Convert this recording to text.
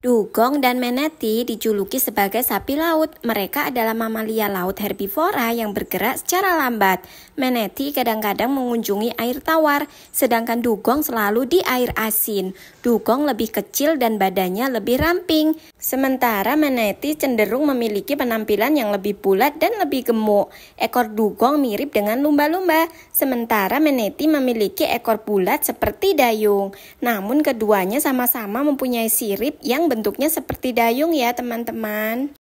Dugong dan Meneti dijuluki sebagai sapi laut. Mereka adalah mamalia laut herbivora yang bergerak secara lambat. Meneti kadang-kadang mengunjungi air tawar, sedangkan dugong selalu di air asin. Dugong lebih kecil dan badannya lebih ramping. Sementara Meneti cenderung memiliki penampilan yang lebih bulat dan lebih gemuk. Ekor dugong mirip dengan lumba-lumba, sementara Meneti memiliki ekor bulat seperti dayung. Namun keduanya sama-sama mempunyai sirip yang bentuknya seperti dayung ya teman-teman.